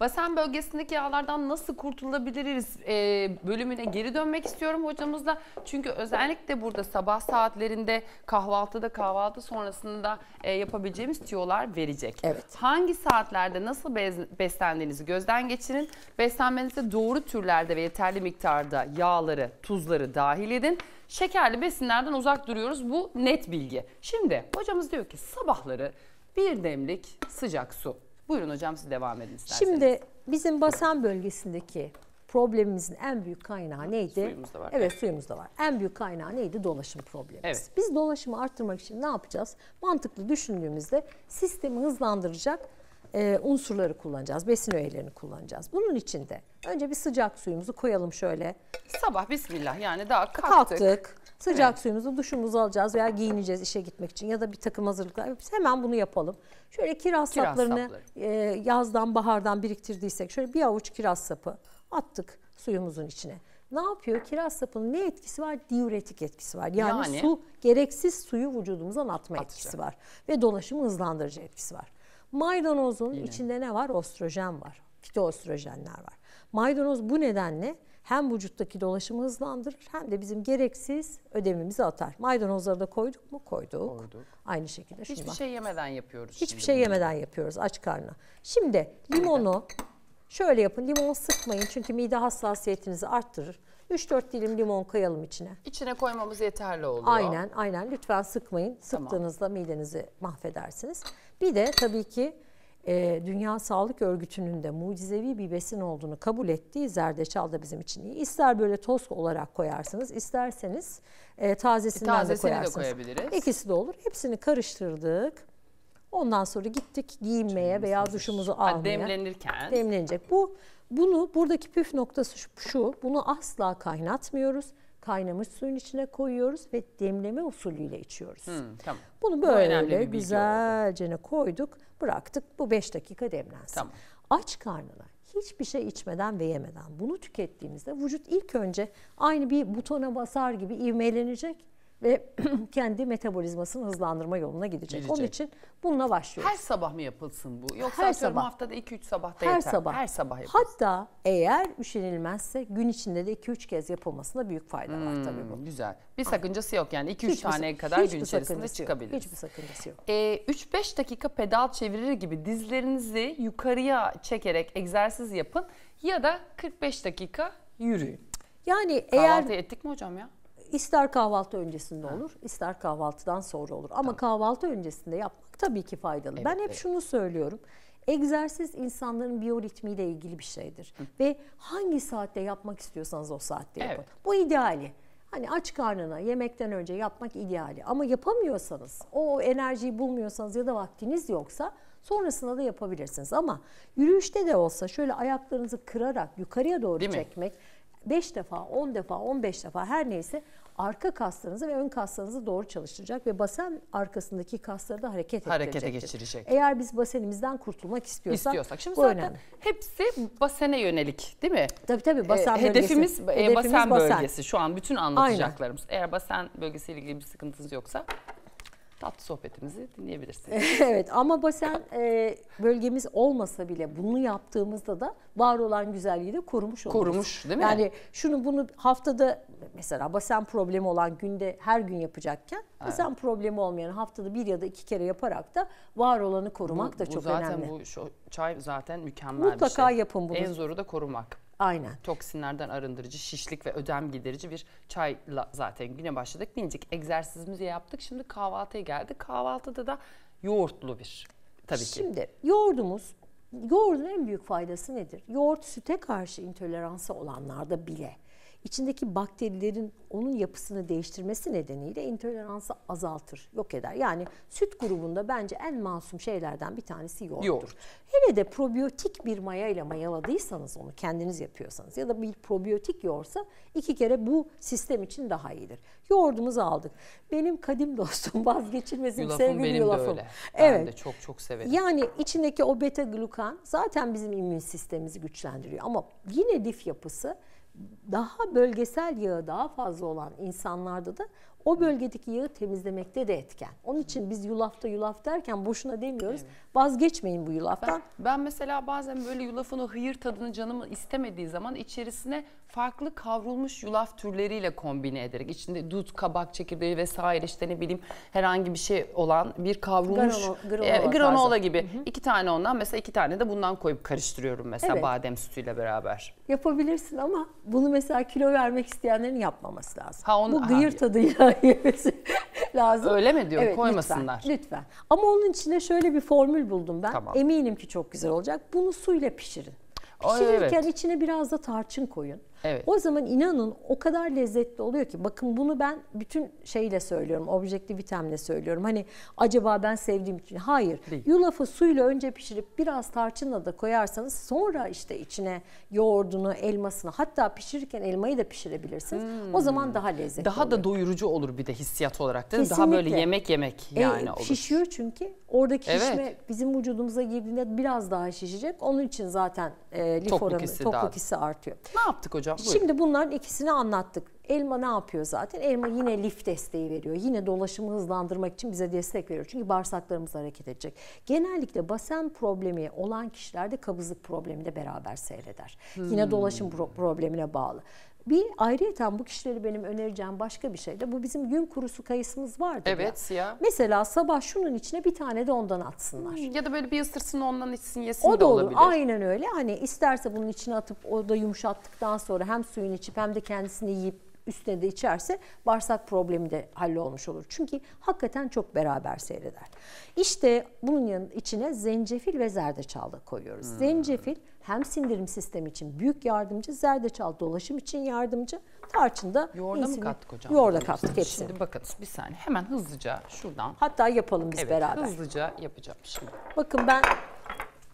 Basen bölgesindeki yağlardan nasıl kurtulabiliriz e, bölümüne geri dönmek istiyorum hocamızla. Çünkü özellikle burada sabah saatlerinde kahvaltıda kahvaltı sonrasında e, yapabileceğimiz tüyolar verecek. Evet. Hangi saatlerde nasıl beslendiğinizi gözden geçirin. Beslenmenize doğru türlerde ve yeterli miktarda yağları, tuzları dahil edin şekerli besinlerden uzak duruyoruz. Bu net bilgi. Şimdi hocamız diyor ki sabahları bir demlik sıcak su Buyurun hocam siz devam edin isterseniz. Şimdi bizim basan bölgesindeki problemimizin en büyük kaynağı neydi? Suyumuz da var. Evet suyumuz da var. En büyük kaynağı neydi? Dolaşım problemi. Evet. Biz dolaşımı arttırmak için ne yapacağız? Mantıklı düşündüğümüzde sistemi hızlandıracak e, unsurları kullanacağız. Besin öğelerini kullanacağız. Bunun için de önce bir sıcak suyumuzu koyalım şöyle. Sabah bismillah yani daha kalktık. Kalktık. Sıcak evet. suyumuzu duşumuzu alacağız veya giyineceğiz işe gitmek için ya da bir takım hazırlıklar. Biz hemen bunu yapalım. Şöyle kiraz, kiraz saplarını e, yazdan bahardan biriktirdiysek şöyle bir avuç kiraz sapı attık suyumuzun içine. Ne yapıyor? Kiraz sapının ne etkisi var? Diüretik etkisi var. Yani, yani su gereksiz suyu vücudumuzdan atma atacak. etkisi var ve dolaşımı hızlandırıcı etkisi var. Maydanozun Yine. içinde ne var? Ostrojen var. Fitoostrojenler var. Maydanoz bu nedenle hem vücuttaki dolaşımı hızlandırır hem de bizim gereksiz ödemimizi atar. Maydanozları da koyduk mu? Koyduk. koyduk. Aynı şekilde. Hiçbir şuna. şey yemeden yapıyoruz. Hiçbir şey yemeden yapıyoruz aç karnına. Şimdi limonu şöyle yapın. limonu sıkmayın çünkü mide hassasiyetinizi arttırır. 3-4 dilim limon koyalım içine. İçine koymamız yeterli oluyor. Aynen aynen lütfen sıkmayın. Sıktığınızda tamam. midenizi mahvedersiniz. Bir de tabii ki e, Dünya Sağlık Örgütü'nün de mucizevi bir besin olduğunu kabul ettiği zerdeçal da bizim için iyi. İster böyle toz olarak koyarsınız, isterseniz e, tazesinden e, tazesini de koyarsınız. De koyabiliriz. İkisi de olur. Hepsini karıştırdık. Ondan sonra gittik giyinmeye Çinimiz veya duşumuzu almaya. Ha, demlenirken. Demlenecek. Bu bunu buradaki püf noktası şu, bunu asla kaynatmıyoruz kaynamış suyun içine koyuyoruz ve demleme usulüyle içiyoruz. Hmm, tamam. Bunu böyle güzelce koyduk, bıraktık. Bu 5 dakika demlensin. Tamam. Aç karnına hiçbir şey içmeden ve yemeden bunu tükettiğimizde vücut ilk önce aynı bir butona basar gibi ivmelenecek ve kendi metabolizmasını hızlandırma yoluna gidecek. gidecek. Onun için bununla başlıyoruz. Her sabah mı yapılsın bu? Yoksa her sabah. haftada 2-3 sabah da her yeter. Sabah. Her sabah yapılsın. Hatta eğer üşenilmezse gün içinde de 2-3 kez yapılmasında büyük fayda hmm, var tabii bu. Güzel. Bir sakıncası yok yani 2-3 taneye kadar gün içerisinde çıkabilir. Hiçbir sakıncası yok. Ee, 3-5 dakika pedal çevirir gibi dizlerinizi yukarıya çekerek egzersiz yapın ya da 45 dakika yürüyün. Yani Kahvaltı eğer... Kahvaltı ettik mi hocam ya? ister kahvaltı öncesinde ha. olur, ister kahvaltıdan sonra olur. Ama tamam. kahvaltı öncesinde yapmak tabii ki faydalı. Evet, ben hep evet. şunu söylüyorum. Egzersiz insanların biyoritmiyle ilgili bir şeydir. Hı. Ve hangi saatte yapmak istiyorsanız o saatte yapın. Evet. Bu ideali. Hani aç karnına yemekten önce yapmak ideali. Ama yapamıyorsanız, o enerjiyi bulmuyorsanız ya da vaktiniz yoksa sonrasında da yapabilirsiniz. Ama yürüyüşte de olsa şöyle ayaklarınızı kırarak yukarıya doğru Değil çekmek... Mi? 5 defa, 10 defa, 15 defa her neyse arka kaslarınızı ve ön kaslarınızı doğru çalıştıracak ve basen arkasındaki kasları da hareket Harekete geçirecek. Eğer biz basenimizden kurtulmak istiyorsak, İstiyorsak. Şimdi bu zaten önemli. hepsi basene yönelik değil mi? Tabii tabii basen ee, hedefimiz, e, Hedefimiz basen, basen bölgesi şu an bütün anlatacaklarımız. Aynen. Eğer basen bölgesiyle ilgili bir sıkıntınız yoksa tatlı sohbetimizi dinleyebilirsiniz. evet ama basen e, bölgemiz olmasa bile bunu yaptığımızda da var olan güzelliği de korumuş oluruz. Korumuş değil mi? Yani şunu bunu haftada mesela basen problemi olan günde her gün yapacakken evet. basen problemi olmayan haftada bir ya da iki kere yaparak da var olanı korumak bu, da çok bu zaten önemli. Zaten bu şu, çay zaten mükemmel Mutlaka bir şey. Mutlaka yapın bunu. En zoru da korumak. Aynen. Toksinlerden arındırıcı, şişlik ve ödem giderici bir çayla zaten güne başladık. bindik, egzersizimizi yaptık. Şimdi kahvaltıya geldik. Kahvaltıda da yoğurtlu bir tabii Şimdi, ki. Şimdi yoğurdumuz Yoğurdun en büyük faydası nedir? Yoğurt süte karşı intoleransı olanlarda bile içindeki bakterilerin onun yapısını değiştirmesi nedeniyle intoleransı azaltır, yok eder. Yani süt grubunda bence en masum şeylerden bir tanesi yoğurttur. Yoğurt. Hele de probiyotik bir maya ile mayaladıysanız onu kendiniz yapıyorsanız ya da bir probiyotik yoğursa iki kere bu sistem için daha iyidir. Yoğurdumuzu aldık. Benim kadim dostum vazgeçilmezim yulafım sevgili benim yulafım. De öyle. Evet. Ben de çok çok severim. Yani içindeki o beta glukan zaten bizim immün sistemimizi güçlendiriyor ama yine lif yapısı daha bölgesel yağı daha fazla olan insanlarda da o bölgedeki yağı temizlemekte de etken. Onun için biz yulafta yulaf derken boşuna demiyoruz. Evet. Vazgeçmeyin bu yulaftan. Ben, ben mesela bazen böyle yulafın o hıyır tadını canım istemediği zaman içerisine farklı kavrulmuş yulaf türleriyle kombine ederek içinde dut, kabak çekirdeği vesaire işte ne bileyim herhangi bir şey olan bir kavrulmuş granola, granola, e, granola gibi. Hı hı. iki tane ondan mesela iki tane de bundan koyup karıştırıyorum mesela evet. badem sütüyle beraber. Yapabilirsin ama bunu mesela kilo vermek isteyenlerin yapmaması lazım. Ha, onu, Bu gıyır ha, tadıyla yemesi lazım. Öyle mi diyor evet, koymasınlar. Lütfen, lütfen. Ama onun içine şöyle bir formül buldum ben. Tamam. Eminim ki çok güzel olacak. Bunu suyla pişirin. Pişirirken evet. içine biraz da tarçın koyun. Evet. O zaman inanın o kadar lezzetli oluyor ki bakın bunu ben bütün şeyle söylüyorum, objektif objektivitemle söylüyorum. Hani acaba ben sevdiğim için hayır. Değil. Yulafı suyla önce pişirip biraz tarçınla da koyarsanız sonra işte içine yoğurdunu, elmasını hatta pişirirken elmayı da pişirebilirsiniz. Hmm. O zaman daha lezzetli. Daha oluyor. da doyurucu olur bir de hissiyat olarak değil mi? Kesinlikle. Daha böyle yemek yemek e, yani e, olur. Şişiyor çünkü. Oradaki evet. şişme bizim vücudumuza girdiğinde biraz daha şişecek. Onun için zaten e, lif tokluk oranı, hissi daha... artıyor. Ne yaptık hocam? hocam. Buyurun. Şimdi bunların ikisini anlattık. Elma ne yapıyor zaten? Elma yine lif desteği veriyor. Yine dolaşımı hızlandırmak için bize destek veriyor. Çünkü bağırsaklarımız hareket edecek. Genellikle basen problemi olan kişilerde kabızlık problemi de beraber seyreder. Hmm. Yine dolaşım problemine bağlı. Bir ayrıyeten bu kişileri benim önereceğim başka bir şey de bu bizim gün kurusu kayısımız vardı. Evet ya. ya. Mesela sabah şunun içine bir tane de ondan atsınlar. ya da böyle bir ısırsın ondan içsin yesin o de da olur. olabilir. Aynen öyle. Hani isterse bunun içine atıp o da yumuşattıktan sonra hem suyun içip hem de kendisini yiyip üstüne de içerse bağırsak problemi de hallolmuş olur. Çünkü hakikaten çok beraber seyreder. İşte bunun yanı içine zencefil ve zerdeçal da koyuyoruz. Hmm. Zencefil hem sindirim sistemi için büyük yardımcı, zerdeçal dolaşım için yardımcı, tarçın da yoğurda iyisini, mı kattık hocam? Yoğurda kattık hepsini. Şimdi bakın bir saniye hemen hızlıca şuradan. Hatta yapalım biz evet, beraber. Hızlıca yapacağım şimdi. Bakın ben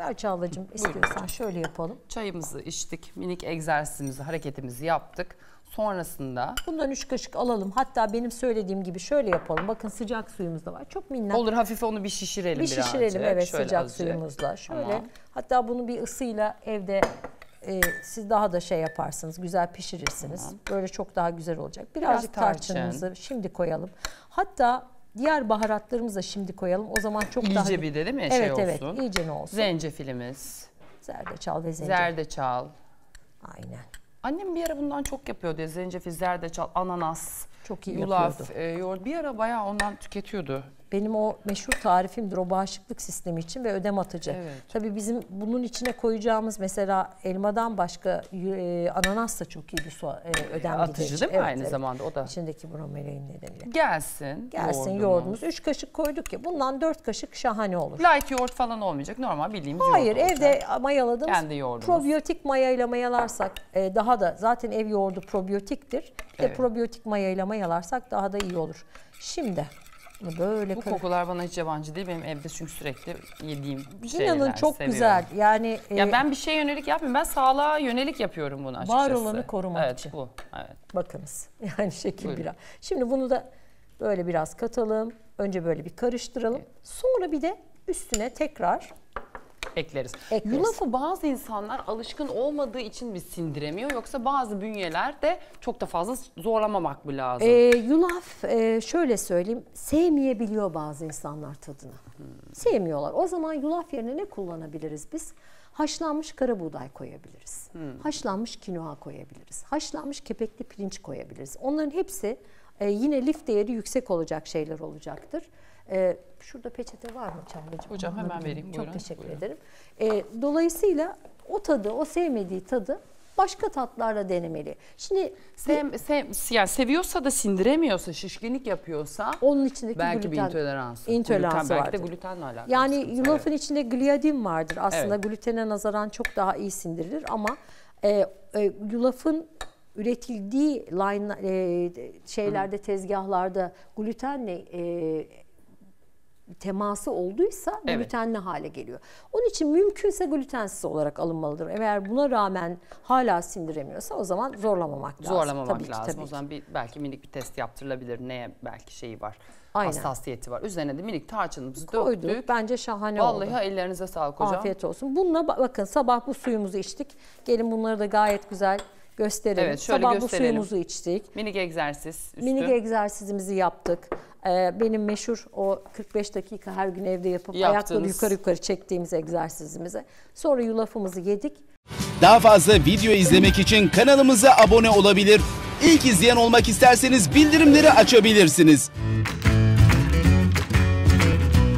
Ver Çağla'cığım istiyorsan şöyle yapalım. Çayımızı içtik, minik egzersizimizi, hareketimizi yaptık. Sonrasında... Bundan 3 kaşık alalım. Hatta benim söylediğim gibi şöyle yapalım. Bakın sıcak suyumuz da var. Çok minnak. Olur hafif onu bir şişirelim Bir şişirelim birazcık. evet şöyle sıcak azıcık. suyumuzla. Şöyle tamam. hatta bunu bir ısıyla evde e, siz daha da şey yaparsınız, güzel pişirirsiniz. Tamam. Böyle çok daha güzel olacak. Birazcık Biraz tarçınımızı şimdi koyalım. Hatta Diğer baharatlarımızı da şimdi koyalım. O zaman çok iyice daha... İyice bir de değil mi? Evet şey evet olsun. iyice ne olsun. Zencefilimiz. Zerdeçal ve zencefil. Zerdeçal. Aynen. Annem bir ara bundan çok yapıyordu ya. Zencefil, zerdeçal, ananas. Çok iyi yulaf, yapıyordu. E, yoğurt. Bir ara bayağı ondan tüketiyordu benim o meşhur tarifimdir o bağışıklık sistemi için ve ödem atıcı. Evet. Tabii bizim bunun içine koyacağımız mesela elmadan başka e, ananas da çok iyi bir su e, ödem Atıcı giderici. değil mi evet, aynı evet. zamanda o da? İçindeki bromelain nedeniyle. Gelsin. Gelsin yoğurdumuz. yoğurdumuz. 3 kaşık koyduk ya bundan 4 kaşık şahane olur. Light yoğurt falan olmayacak normal bildiğimiz Hayır, yoğurt Hayır evde mayaladığımız Kendi yoğurdumuz. probiyotik mayayla mayalarsak e, daha da zaten ev yoğurdu probiyotiktir. Evet. Ve probiyotik mayayla mayalarsak daha da iyi olur. Şimdi Böyle Bu kokular bana hiç yabancı değil. Benim evde çünkü sürekli yediğim şeyler. İnanın çok seviyorum. güzel. Yani e... Ya ben bir şey yönelik yapmıyorum. Ben sağlığa yönelik yapıyorum bunu açıkçası. Var olanı korumak evet, için. Evet bu. Evet. Bakınız. Yani şekil Buyurun. biraz. Şimdi bunu da böyle biraz katalım. Önce böyle bir karıştıralım. Evet. Sonra bir de üstüne tekrar ekleriz. ekleriz. Yulafı bazı insanlar alışkın olmadığı için mi sindiremiyor yoksa bazı bünyeler de çok da fazla zorlamamak mı lazım? Ee, yulaf e, şöyle söyleyeyim sevmeyebiliyor bazı insanlar tadını. Hmm. Sevmiyorlar. O zaman yulaf yerine ne kullanabiliriz biz? Haşlanmış karabuğday koyabiliriz. Hmm. Haşlanmış kinoa koyabiliriz. Haşlanmış kepekli pirinç koyabiliriz. Onların hepsi e, yine lif değeri yüksek olacak şeyler olacaktır. E, şurada peçete var mı Çağla'cığım? Hocam hemen Anladım. vereyim. Çok teşekkür buyurun. ederim. E, dolayısıyla o tadı, o sevmediği tadı başka tatlarla denemeli. Şimdi sev, sev, yani seviyorsa da sindiremiyorsa, şişkinlik yapıyorsa onun içindeki belki gluten, bir intolerans. İntolerans gluten, vardır. Belki de glutenle alakalı. Yani yulafın evet. içinde gliadin vardır. Aslında evet. glutene nazaran çok daha iyi sindirilir ama e, e, yulafın üretildiği line, e, şeylerde, tezgahlarda glutenle e, teması olduysa evet. glutenli hale geliyor. Onun için mümkünse glutensiz olarak alınmalıdır. Eğer buna rağmen hala sindiremiyorsa o zaman zorlamamak lazım. Zorlamamak tabii lazım. Ki, tabii o zaman bir, belki minik bir test yaptırılabilir. Neye belki şeyi var. Aynen. Hassasiyeti var. Üzerine de minik tarçınımızı Koyduk. döktük. Bence şahane Vallahi oldu. Vallahi ellerinize sağlık hocam. Afiyet olsun. Bununla bakın sabah bu suyumuzu içtik. Gelin bunları da gayet güzel gösterelim. Evet, şöyle Sabah gösterelim. bu suyumuzu içtik. Minik egzersiz. Üstü. Minik egzersizimizi yaptık. Ee, benim meşhur o 45 dakika her gün evde yapıp ayakları yukarı yukarı çektiğimiz egzersizimizi. Sonra yulafımızı yedik. Daha fazla video izlemek için kanalımıza abone olabilir. İlk izleyen olmak isterseniz bildirimleri açabilirsiniz.